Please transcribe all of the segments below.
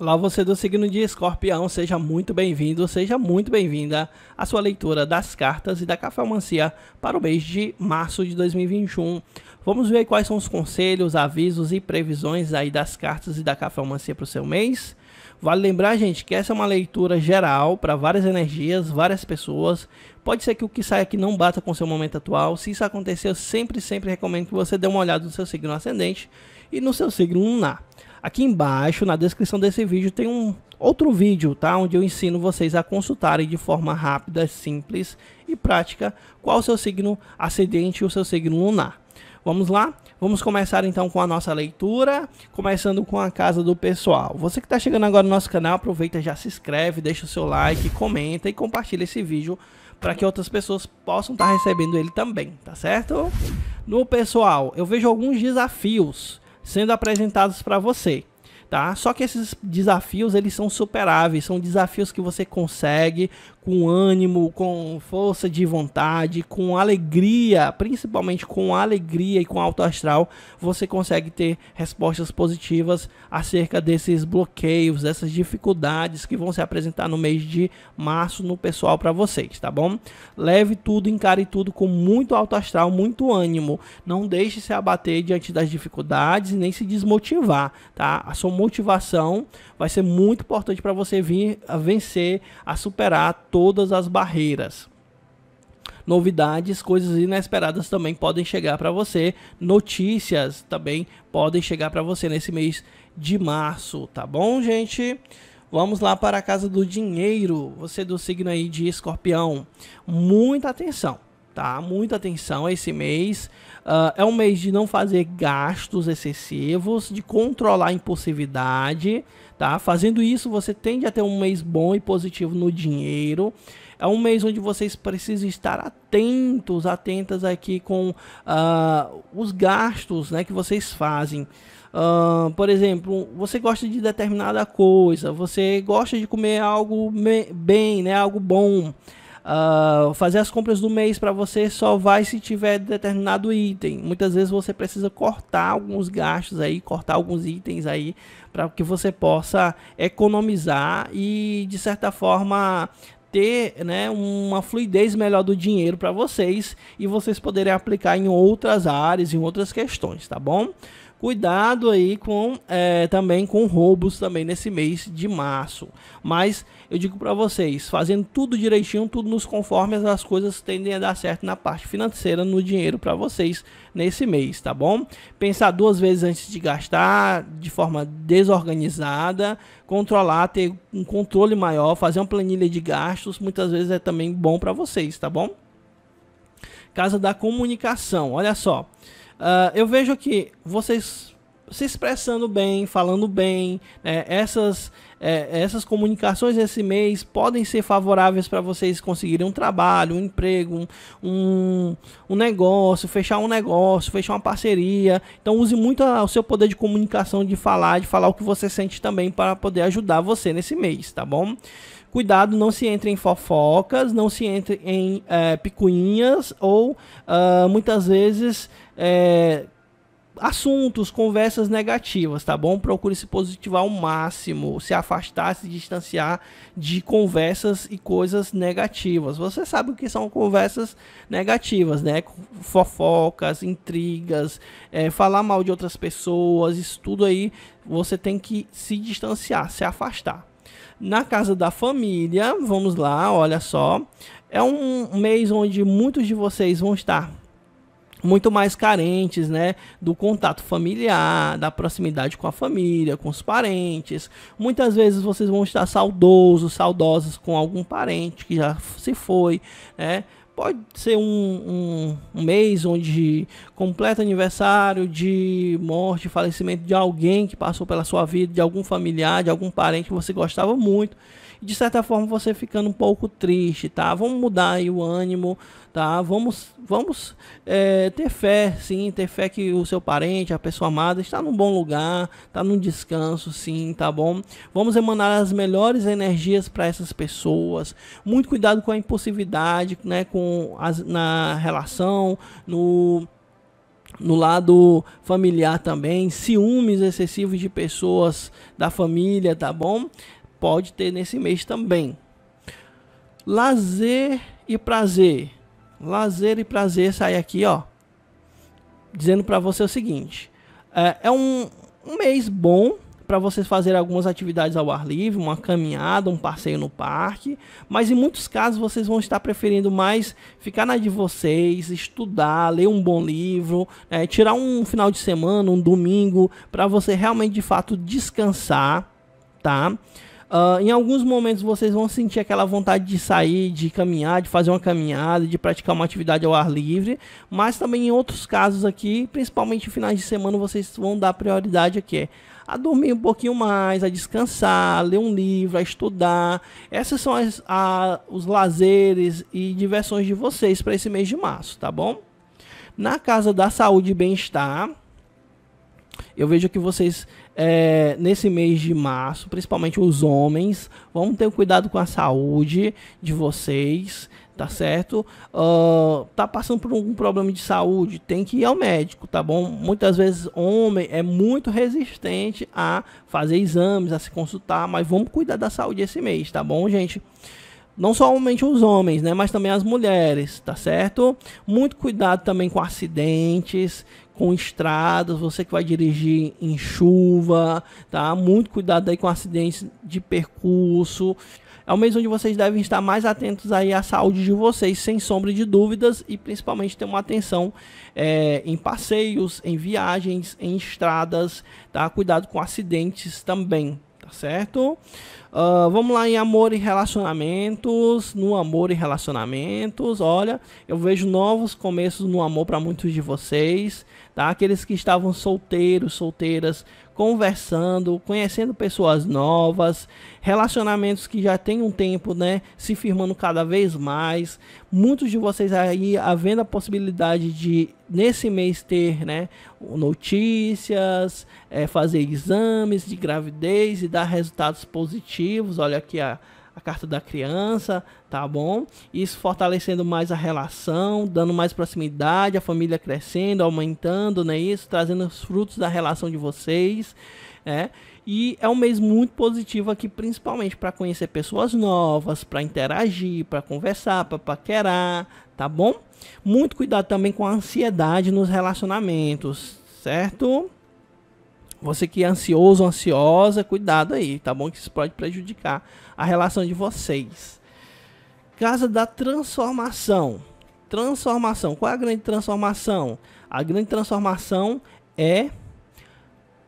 Lá você do signo de escorpião, seja muito bem-vindo, seja muito bem-vinda à sua leitura das cartas e da cafalmancia para o mês de março de 2021. Vamos ver quais são os conselhos, avisos e previsões aí das cartas e da cafalmancia para o seu mês. Vale lembrar, gente, que essa é uma leitura geral para várias energias, várias pessoas. Pode ser que o que sai aqui não bata com o seu momento atual. Se isso acontecer, eu sempre, sempre recomendo que você dê uma olhada no seu signo ascendente e no seu signo lunar. Aqui embaixo, na descrição desse vídeo, tem um outro vídeo, tá? Onde eu ensino vocês a consultarem de forma rápida, simples e prática qual o seu signo ascendente e o seu signo lunar. Vamos lá? Vamos começar então com a nossa leitura, começando com a casa do pessoal. Você que está chegando agora no nosso canal, aproveita, já se inscreve, deixa o seu like, comenta e compartilha esse vídeo para que outras pessoas possam estar tá recebendo ele também, tá certo? No pessoal, eu vejo alguns desafios sendo apresentados para você tá? Só que esses desafios, eles são superáveis, são desafios que você consegue com ânimo, com força de vontade, com alegria, principalmente com alegria e com alto astral, você consegue ter respostas positivas acerca desses bloqueios, dessas dificuldades que vão se apresentar no mês de março no pessoal para vocês, tá bom? Leve tudo, encare tudo com muito alto astral, muito ânimo. Não deixe se abater diante das dificuldades e nem se desmotivar, tá? A motivação vai ser muito importante para você vir a vencer, a superar todas as barreiras. Novidades, coisas inesperadas também podem chegar para você. Notícias também podem chegar para você nesse mês de março, tá bom, gente? Vamos lá para a casa do dinheiro. Você do signo aí de escorpião. Muita atenção tá? Muita atenção esse mês. Uh, é um mês de não fazer gastos excessivos, de controlar a impulsividade, tá? Fazendo isso, você tende a ter um mês bom e positivo no dinheiro. É um mês onde vocês precisam estar atentos, atentas aqui com uh, os gastos né, que vocês fazem. Uh, por exemplo, você gosta de determinada coisa, você gosta de comer algo bem, né, algo bom. Uh, fazer as compras do mês para você só vai se tiver determinado item. Muitas vezes você precisa cortar alguns gastos aí, cortar alguns itens aí, para que você possa economizar e de certa forma ter né, uma fluidez melhor do dinheiro para vocês e vocês poderem aplicar em outras áreas, em outras questões, tá bom? Cuidado aí com é, também com roubos também nesse mês de março. Mas eu digo para vocês, fazendo tudo direitinho, tudo nos conformes, as coisas tendem a dar certo na parte financeira, no dinheiro para vocês nesse mês, tá bom? Pensar duas vezes antes de gastar, de forma desorganizada, controlar, ter um controle maior, fazer uma planilha de gastos, muitas vezes é também bom para vocês, tá bom? Casa da Comunicação, olha só. Ah, eu vejo que vocês se expressando bem, falando bem, né? essas, é, essas comunicações esse mês podem ser favoráveis para vocês conseguirem um trabalho, um emprego, um, um negócio, fechar um negócio, fechar uma parceria. Então use muito o seu poder de comunicação, de falar, de falar o que você sente também para poder ajudar você nesse mês, tá bom? cuidado, não se entre em fofocas, não se entre em é, picuinhas ou uh, muitas vezes é, assuntos, conversas negativas, tá bom? Procure se positivar ao máximo, se afastar, se distanciar de conversas e coisas negativas. Você sabe o que são conversas negativas, né? Fofocas, intrigas, é, falar mal de outras pessoas, isso tudo aí você tem que se distanciar, se afastar. Na casa da família, vamos lá, olha só. É um mês onde muitos de vocês vão estar muito mais carentes, né, do contato familiar, da proximidade com a família, com os parentes. Muitas vezes vocês vão estar saudosos, saudosas com algum parente que já se foi, né? Pode ser um, um, um mês onde completa aniversário de morte, falecimento de alguém que passou pela sua vida, de algum familiar, de algum parente que você gostava muito de certa forma você ficando um pouco triste, tá? Vamos mudar aí o ânimo, tá? Vamos, vamos é, ter fé, sim, ter fé que o seu parente, a pessoa amada, está num bom lugar, está num descanso, sim, tá bom? Vamos emanar as melhores energias para essas pessoas. Muito cuidado com a impulsividade, né? Com as, na relação, no no lado familiar também, ciúmes excessivos de pessoas da família, tá bom? Pode ter nesse mês também. Lazer e prazer Lazer e prazer sair aqui, ó. Dizendo para você o seguinte: é, é, um, um mês bom para vocês fazerem algumas atividades ao ar livre, uma caminhada, um passeio no parque, mas em muitos casos vocês vão estar preferindo mais ficar na de vocês, estudar, ler um bom livro, é, tirar um final de semana, um domingo, para você realmente de fato descansar, tá? Uh, em alguns momentos vocês vão sentir aquela vontade de sair, de caminhar, de fazer uma caminhada, de praticar uma atividade ao ar livre, mas também em outros casos aqui, principalmente em finais de semana, vocês vão dar prioridade aqui é a dormir um pouquinho mais, a descansar, a ler um livro, a estudar. Essas são as, a, os lazeres e diversões de vocês para esse mês de março, tá bom? Na casa da saúde e bem-estar, eu vejo que vocês, é, nesse mês de março, principalmente os homens, vão ter cuidado com a saúde de vocês, tá certo? Uh, tá passando por algum problema de saúde, tem que ir ao médico, tá bom? Muitas vezes homem é muito resistente a fazer exames, a se consultar, mas vamos cuidar da saúde esse mês, tá bom, gente? não somente os homens, né, mas também as mulheres, tá certo? Muito cuidado também com acidentes, com estradas, você que vai dirigir em chuva, tá? Muito cuidado aí com acidentes de percurso. É um mês onde vocês devem estar mais atentos aí à saúde de vocês, sem sombra de dúvidas, e principalmente ter uma atenção é, em passeios, em viagens, em estradas, tá? Cuidado com acidentes também tá certo? Uh, vamos lá em amor e relacionamentos. No amor e relacionamentos, olha, eu vejo novos começos no amor para muitos de vocês, tá? Aqueles que estavam solteiros, solteiras, conversando, conhecendo pessoas novas, relacionamentos que já tem um tempo, né, se firmando cada vez mais. Muitos de vocês aí havendo a possibilidade de nesse mês ter, né, notícias, é, fazer exames de gravidez e dar resultados positivos. Olha aqui a a carta da criança, tá bom? Isso fortalecendo mais a relação, dando mais proximidade, a família crescendo, aumentando, né? Isso trazendo os frutos da relação de vocês, né? E é um mês muito positivo aqui, principalmente para conhecer pessoas novas, para interagir, para conversar, para paquerar, tá bom? Muito cuidado também com a ansiedade nos relacionamentos, certo? Você que é ansioso, ansiosa, cuidado aí, tá bom? Que isso pode prejudicar a relação de vocês. Casa da transformação. Transformação. Qual é a grande transformação? A grande transformação é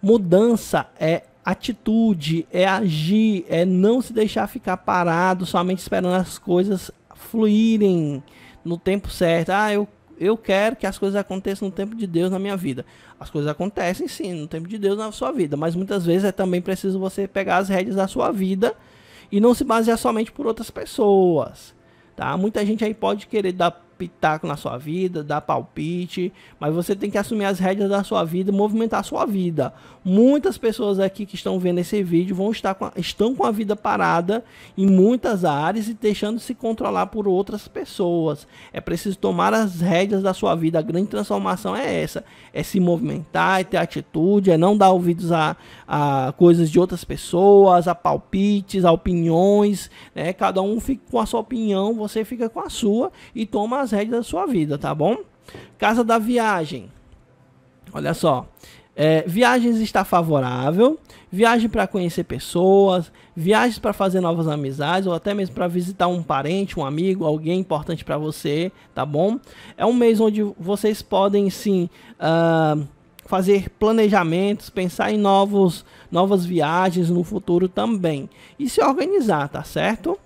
mudança, é atitude, é agir, é não se deixar ficar parado somente esperando as coisas fluírem no tempo certo. Ah, eu eu quero que as coisas aconteçam no tempo de Deus na minha vida. As coisas acontecem sim no tempo de Deus na sua vida, mas muitas vezes é também preciso você pegar as rédeas da sua vida e não se basear somente por outras pessoas, tá? Muita gente aí pode querer dar pitaco na sua vida, dar palpite, mas você tem que assumir as rédeas da sua vida, movimentar a sua vida. Muitas pessoas aqui que estão vendo esse vídeo vão estar com a, estão com a vida parada em muitas áreas e deixando se controlar por outras pessoas. É preciso tomar as rédeas da sua vida. A grande transformação é essa: é se movimentar, é ter atitude, é não dar ouvidos a, a coisas de outras pessoas, a palpites, a opiniões. Né? Cada um fica com a sua opinião, você fica com a sua e toma as as rédeas da sua vida, tá bom? Casa da viagem. Olha só. É, viagens está favorável, viagem para conhecer pessoas, viagens para fazer novas amizades ou até mesmo para visitar um parente, um amigo, alguém importante para você, tá bom? É um mês onde vocês podem sim uh, fazer planejamentos, pensar em novos, novas viagens no futuro também e se organizar, tá certo?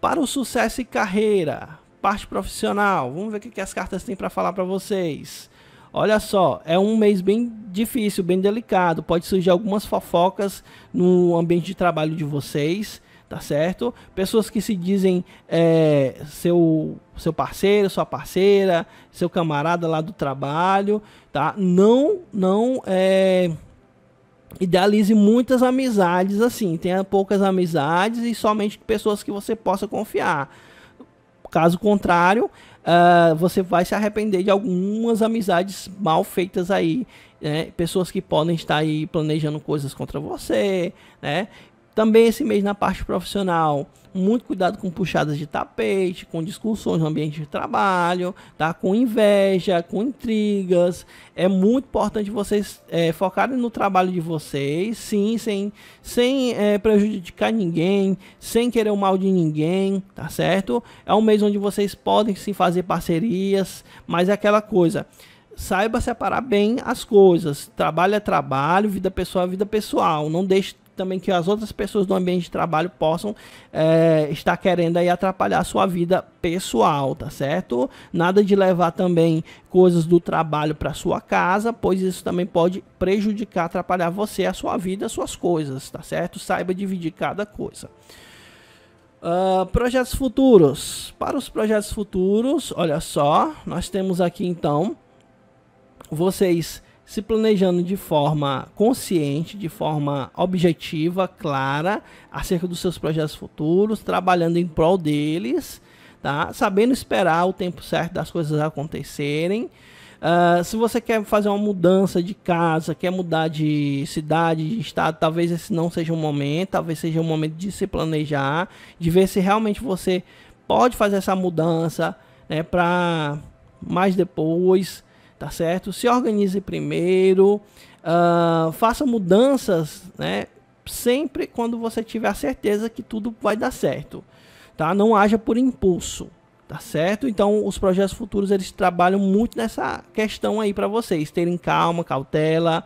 Para o sucesso e carreira, parte profissional. Vamos ver o que, que as cartas têm para falar para vocês. Olha só, é um mês bem difícil, bem delicado. Pode surgir algumas fofocas no ambiente de trabalho de vocês, tá certo? Pessoas que se dizem é, seu, seu parceiro, sua parceira, seu camarada lá do trabalho, tá? Não, não é, idealize muitas amizades assim. Tenha poucas amizades e somente pessoas que você possa confiar Caso contrário, uh, você vai se arrepender de algumas amizades mal feitas aí. Né? Pessoas que podem estar aí planejando coisas contra você, né? Também esse mês na parte profissional, muito cuidado com puxadas de tapete, com discussões no ambiente de trabalho, tá? com inveja, com intrigas. É muito importante vocês é, focarem no trabalho de vocês, sim, sem, sem é, prejudicar ninguém, sem querer o mal de ninguém, tá certo? É um mês onde vocês podem sim fazer parcerias, mas é aquela coisa saiba separar bem as coisas. Trabalho é trabalho, vida pessoal é vida pessoal. Não deixe também que as outras pessoas do ambiente de trabalho possam é, estar querendo aí atrapalhar a sua vida pessoal, tá certo? Nada de levar também coisas do trabalho para sua casa, pois isso também pode prejudicar, atrapalhar você, a sua vida, as suas coisas, tá certo? Saiba dividir cada coisa. Uh, projetos futuros. Para os projetos futuros, olha só, nós temos aqui então vocês se planejando de forma consciente, de forma objetiva, clara, acerca dos seus projetos futuros, trabalhando em prol deles, tá? sabendo esperar o tempo certo das coisas acontecerem. Uh, se você quer fazer uma mudança de casa, quer mudar de cidade, de estado, talvez esse não seja o momento, talvez seja o momento de se planejar, de ver se realmente você pode fazer essa mudança né, para mais depois tá certo? Se organize primeiro, uh, faça mudanças, né? Sempre quando você tiver a certeza que tudo vai dar certo, tá? Não haja por impulso, tá certo? Então, os projetos futuros eles trabalham muito nessa questão aí para vocês terem calma, cautela,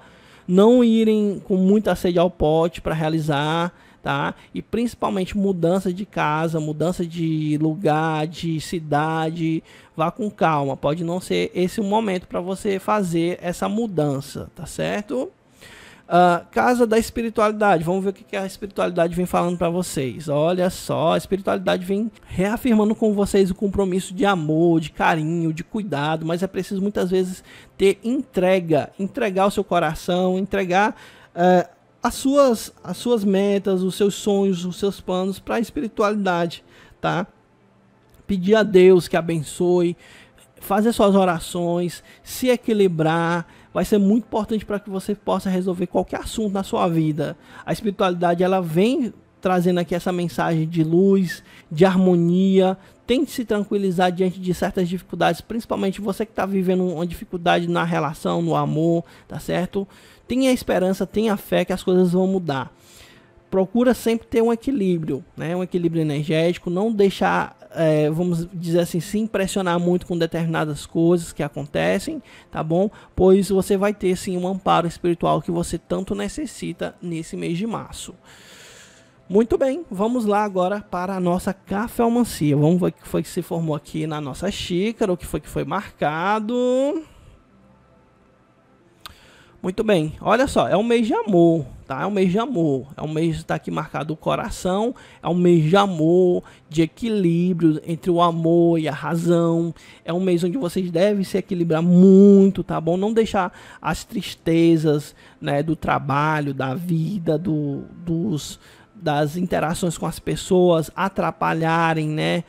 não irem com muita sede ao pote para realizar tá? E principalmente mudança de casa, mudança de lugar, de cidade, vá com calma. Pode não ser esse o momento para você fazer essa mudança, tá certo? Uh, casa da espiritualidade. Vamos ver o que a espiritualidade vem falando para vocês. Olha só, a espiritualidade vem reafirmando com vocês o compromisso de amor, de carinho, de cuidado, mas é preciso muitas vezes ter entrega, entregar o seu coração, entregar ah, as suas, as suas metas, os seus sonhos, os seus planos para a espiritualidade, tá? Pedir a Deus que abençoe, fazer suas orações, se equilibrar, vai ser muito importante para que você possa resolver qualquer assunto na sua vida. A espiritualidade ela vem trazendo aqui essa mensagem de luz, de harmonia. Tente se tranquilizar diante de certas dificuldades, principalmente você que está vivendo uma dificuldade na relação, no amor, tá certo? Tenha esperança, tenha fé que as coisas vão mudar. Procura sempre ter um equilíbrio, né? um equilíbrio energético, não deixar, é, vamos dizer assim, se impressionar muito com determinadas coisas que acontecem, tá bom? Pois você vai ter sim um amparo espiritual que você tanto necessita nesse mês de março. Muito bem, vamos lá agora para a nossa cafeomancia. Vamos ver o que foi que se formou aqui na nossa xícara, o que foi que foi marcado. Muito bem, olha só, é um mês de amor, tá? É um mês de amor, é um mês que está aqui marcado o coração, é um mês de amor, de equilíbrio entre o amor e a razão, é um mês onde vocês devem se equilibrar muito, tá bom? Não deixar as tristezas, né, do trabalho, da vida, do, dos das interações com as pessoas atrapalharem, né,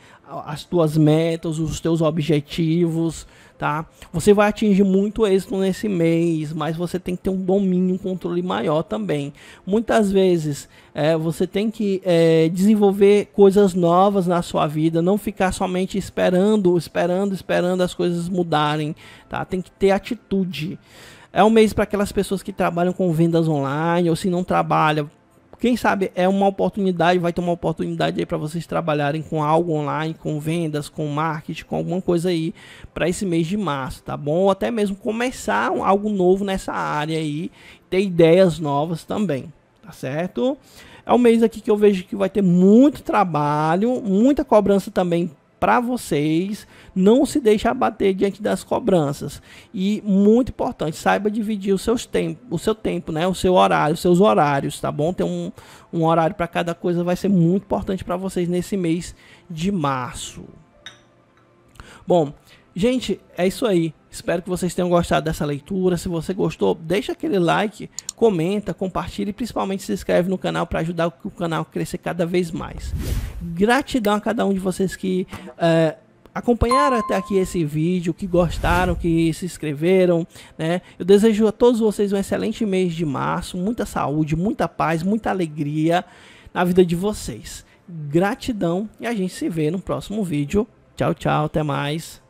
as tuas metas, os teus objetivos, tá? Você vai atingir muito êxito nesse mês, mas você tem que ter um domínio, um controle maior também. Muitas vezes é, você tem que é, desenvolver coisas novas na sua vida, não ficar somente esperando, esperando, esperando as coisas mudarem, tá? Tem que ter atitude. É um mês para aquelas pessoas que trabalham com vendas online ou se não trabalha, quem sabe é uma oportunidade, vai ter uma oportunidade aí para vocês trabalharem com algo online, com vendas, com marketing, com alguma coisa aí para esse mês de março, tá bom? Ou até mesmo começar algo novo nessa área aí, ter ideias novas também, tá certo? É um mês aqui que eu vejo que vai ter muito trabalho, muita cobrança também para vocês, não se deixe abater diante das cobranças. E muito importante, saiba dividir os seus tempo, o seu tempo, né, o seu horário, os seus horários, tá bom? Ter um, um horário para cada coisa vai ser muito importante para vocês nesse mês de março. Bom, Gente, é isso aí. Espero que vocês tenham gostado dessa leitura. Se você gostou, deixa aquele like, comenta, compartilha e principalmente se inscreve no canal para ajudar o canal a crescer cada vez mais. Gratidão a cada um de vocês que é, acompanharam até aqui esse vídeo, que gostaram, que se inscreveram. Né? Eu desejo a todos vocês um excelente mês de março, muita saúde, muita paz, muita alegria na vida de vocês. Gratidão e a gente se vê no próximo vídeo. Tchau, tchau, até mais.